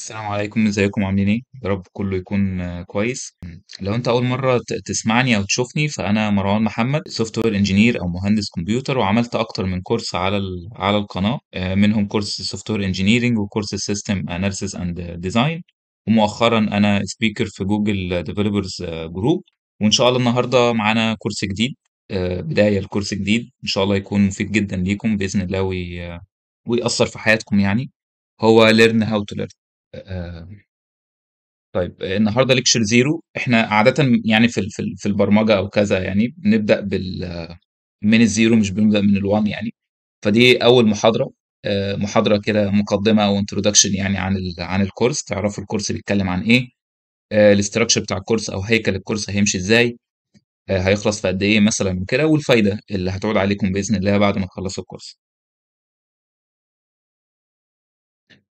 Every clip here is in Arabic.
السلام عليكم ازيكم عاملين ايه يا رب كله يكون آه، كويس لو انت اول مره تسمعني او تشوفني فانا مروان محمد سوفت وير انجينير او مهندس كمبيوتر وعملت اكتر من كورس على على القناه آه، منهم كورس سوفت وير انجينيرنج وكورس سيستم اناليسيس اند ديزاين ومؤخرا انا سبيكر في جوجل ديفلوبرز جروب وان شاء الله النهارده معانا كورس جديد آه، بدايه لكورس جديد ان شاء الله يكون مفيد جدا ليكم باذن الله وي- ويأثر في حياتكم يعني هو ليرن هاو تو ليرن آه، طيب النهارده ليكشر زيرو إحنا عادةً يعني في في البرمجة أو كذا يعني بنبدأ بال من الزيرو مش بنبدأ من الوان يعني، فدي أول محاضرة آه، محاضرة كده مقدمة أو انترودكشن يعني عن ال عن الكورس تعرفوا الكورس بيتكلم عن إيه، آه، الاستراكشر بتاع الكورس أو هيكل الكورس هيمشي إزاي، هيخلص في قد إيه مثلًا وكده والفايدة اللي هتعود عليكم بإذن الله بعد ما تخلصوا الكورس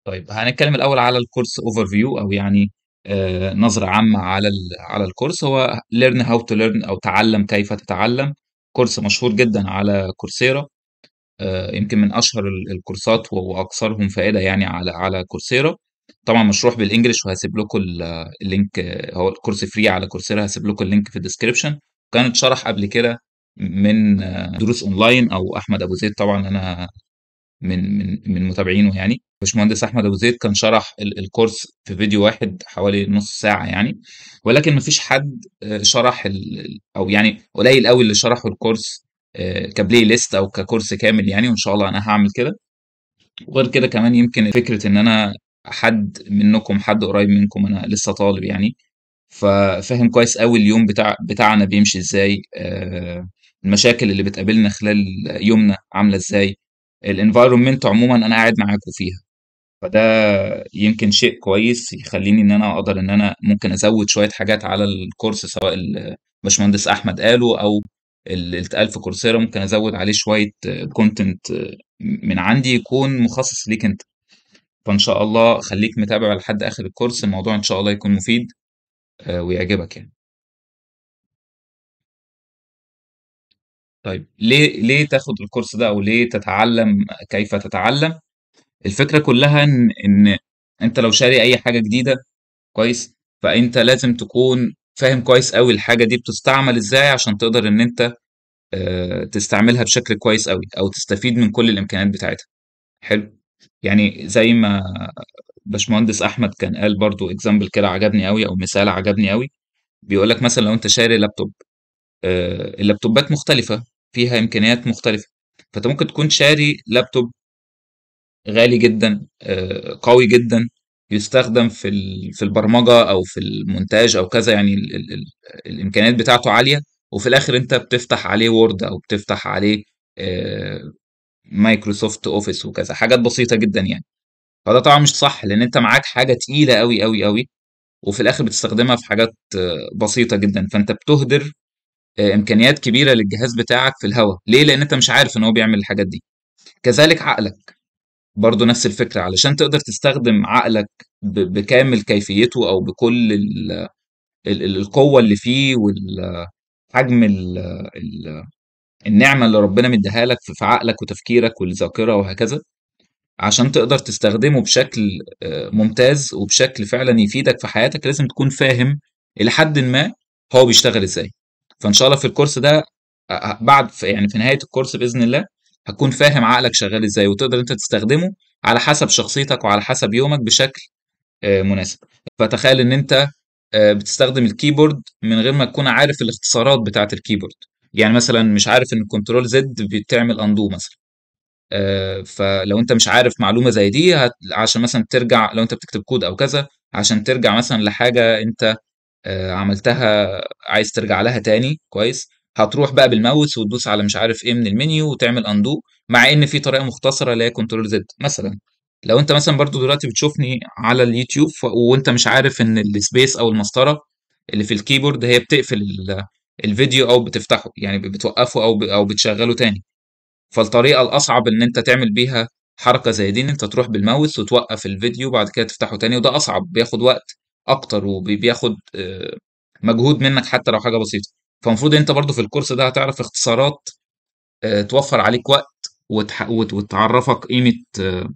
طيب هنتكلم الأول على الكورس اوفر فيو أو يعني آه، نظرة عامة على على الكورس هو ليرن هاو تو ليرن أو تعلم كيف تتعلم كورس مشهور جدا على كورسيرا آه، يمكن من أشهر الكورسات وأكثرهم فائدة يعني على على كورسيرا طبعا مشروح بالإنجلش وهسيب لكم اللينك هو الكورس فري على كورسيرا هسيب لكم اللينك في الديسكربشن كان اتشرح قبل كده من آه، دروس أونلاين أو أحمد أبو زيد طبعا أنا من من من متابعينه يعني باشمهندس احمد ابو زيد كان شرح الكورس في فيديو واحد حوالي نص ساعه يعني ولكن مفيش حد آه، شرح او يعني قليل قوي اللي شرحوا الكورس آه، كبلاي ليست او ككورس كامل يعني وان شاء الله انا هعمل كده وغير كده كمان يمكن فكره ان انا حد منكم حد قريب منكم انا لسه طالب يعني ففاهم كويس قوي اليوم بتاع بتاعنا بيمشي ازاي آه، المشاكل اللي بتقابلنا خلال يومنا عامله ازاي الانفايرمنت عموما انا قاعد معاكم فيها فده يمكن شيء كويس يخليني ان انا اقدر ان انا ممكن ازود شويه حاجات على الكورس سواء الباشمهندس احمد قاله او اللي اتقال في كورسيرا ممكن ازود عليه شويه كونتنت من عندي يكون مخصص ليك انت فان شاء الله خليك متابع لحد اخر الكورس الموضوع ان شاء الله يكون مفيد آه، ويعجبك يعني طيب ليه ليه تاخد الكورس ده أو ليه تتعلم كيف تتعلم؟ الفكرة كلّها إن إن أنت لو شاري أي حاجة جديدة كويس، فأنت لازم تكون فاهم كويس قوي الحاجة دي بتُستعمل إزاي عشان تقدر إن أنت آه، تستعملها بشكل كويس قوي أو تستفيد من كل الإمكانيات بتاعتها. حلو، يعني زي ما باشمهندس أحمد كان قال برضو اكزامبل كده عجبني قوي أو مثال عجبني قوي بيقول لك مثلًا لو أنت شاري لابتوب آه، اللابتوبات مختلفة فيها إمكانيات مختلفة فأنت ممكن تكون شاري لابتوب غالي جدا آه، قوي جدا يستخدم في في البرمجه او في المونتاج او كذا يعني الامكانيات بتاعته عاليه وفي الاخر انت بتفتح عليه وورد او بتفتح عليه مايكروسوفت آه، اوفيس وكذا حاجات بسيطه جدا يعني فده طبعا مش صح لان انت معاك حاجه تقيله أوي أوي أوي وفي الاخر بتستخدمها في حاجات بسيطه جدا فانت بتهدر آه، امكانيات كبيره للجهاز بتاعك في الهواء ليه لان انت مش عارف ان هو بيعمل الحاجات دي كذلك عقلك برضه نفس الفكره علشان تقدر تستخدم عقلك بكامل كيفيته او بكل الـ الـ القوه اللي فيه والحجم النعمه اللي ربنا مديها لك في عقلك وتفكيرك والذاكره وهكذا عشان تقدر تستخدمه بشكل آه، ممتاز وبشكل فعلا يفيدك في حياتك لازم تكون فاهم الى حد ما هو بيشتغل ازاي فان شاء الله في الكورس ده بعد في يعني في نهايه الكورس باذن الله هتكون فاهم عقلك شغال ازاي وتقدر انت تستخدمه على حسب شخصيتك وعلى حسب يومك بشكل مناسب فتخيل ان انت بتستخدم الكيبورد من غير ما تكون عارف الاختصارات بتاعه الكيبورد يعني مثلا مش عارف ان كنترول زد بتعمل اندو مثلا فلو انت مش عارف معلومه زي دي عشان مثلا ترجع لو انت بتكتب كود او كذا عشان ترجع مثلا لحاجه انت آه، عملتها عايز ترجع لها تاني كويس هتروح بقى بالماوس وتدوس على مش عارف ايه من المنيو وتعمل اندو مع ان في طريقه مختصره اللي هي كنترول زد مثلا لو انت مثلا برضو دلوقتي بتشوفني على اليوتيوب وانت مش عارف ان السبيس او المسطره اللي في الكيبورد هي بتقفل الفيديو او بتفتحه يعني بتوقفه او او بتشغله تاني فالطريقه الاصعب ان انت تعمل بيها حركه زي دي ان انت تروح بالماوس وتوقف الفيديو بعد كده تفتحه تاني وده اصعب بياخد وقت اكتر وبياخد آه، مجهود منك حتى لو حاجه بسيطه فالمفروض انت برضو في الكورس ده هتعرف اختصارات آه، توفر عليك وقت وتعرفك قيمه آه،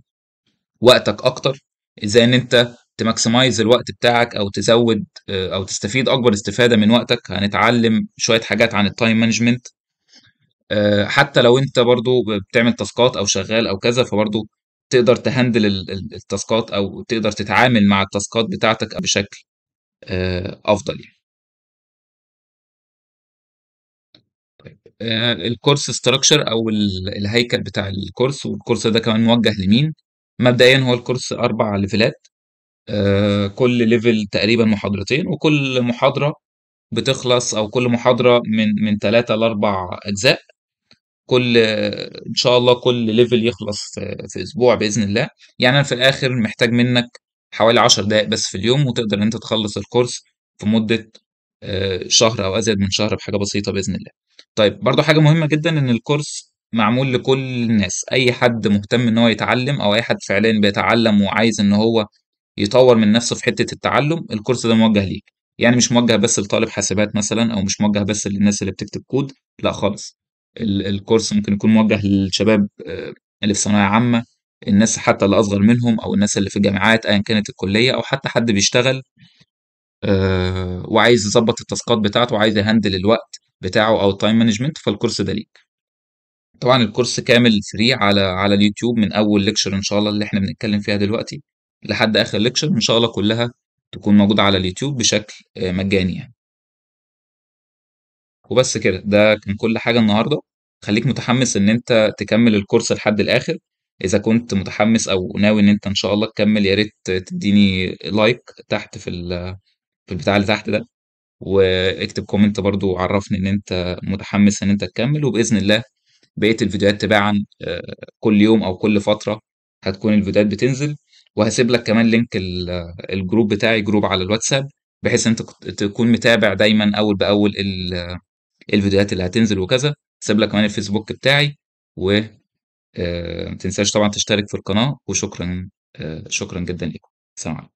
وقتك اكتر ازاي ان انت تماكسمايز الوقت بتاعك او تزود او تستفيد اكبر استفاده من وقتك هنتعلم شويه حاجات عن التايم مانجمنت حتى لو انت برضو بتعمل تاسكات او شغال او كذا فبرضو تقدر تهندل التاسكات او تقدر تتعامل مع التاسكات بتاعتك بشكل آه، افضل يعني طيب آه، الكورس ستراكشر او الهيكل بتاع الكورس والكورس ده كمان موجه لمين مبدئيا هو الكورس اربع ليفلات آه، كل ليفل تقريبا محاضرتين وكل محاضره بتخلص او كل محاضره من من ثلاثه لاربع اجزاء كل ان شاء الله كل ليفل يخلص في, اسبوع باذن الله يعني انا في الاخر محتاج منك حوالي 10 دقائق بس في اليوم وتقدر ان انت تخلص الكورس في مده آه، شهر او ازيد من شهر بحاجه بسيطه باذن الله طيب برضو حاجه مهمه جدا ان الكورس معمول لكل الناس اي حد مهتم ان هو يتعلم او اي حد فعليا بيتعلم وعايز ان هو يطور من نفسه في حته التعلم الكورس ده موجه ليك يعني مش موجه بس لطالب حاسبات مثلا او مش موجه بس للناس اللي بتكتب كود لا خالص الكورس ممكن يكون موجه للشباب آه، اللي في ثانويه عامه الناس حتى اللي اصغر منهم او الناس اللي في الجامعات ايا كانت الكليه او حتى حد بيشتغل آه، وعايز يظبط التاسكات بتاعته وعايز يهندل الوقت بتاعه او التايم مانجمنت فالكورس ده ليك طبعا الكورس كامل فري على على اليوتيوب من اول ليكشر ان شاء الله اللي احنا بنتكلم فيها دلوقتي لحد اخر ليكشر ان شاء الله كلها تكون موجوده على اليوتيوب بشكل آه، مجاني يعني وبس كده ده كان كل حاجة النهاردة خليك متحمس إن أنت تكمل الكورس لحد الآخر إذا كنت متحمس أو ناوي إن أنت إن شاء الله تكمل يا ريت تديني لايك تحت في في البتاع اللي تحت ده واكتب كومنت برضو عرفني إن أنت متحمس إن أنت تكمل وبإذن الله بقية الفيديوهات تباعا آه، كل يوم أو كل فترة هتكون الفيديوهات بتنزل وهسيب لك كمان لينك الجروب آه، بتاعي جروب على الواتساب بحيث انت تكون متابع دايما اول باول الفيديوهات اللي هتنزل وكذا سيب لك كمان الفيسبوك بتاعي و آه، ما تنساش طبعا تشترك في القناه وشكرا آه، شكرا جدا لكم سلام عليكم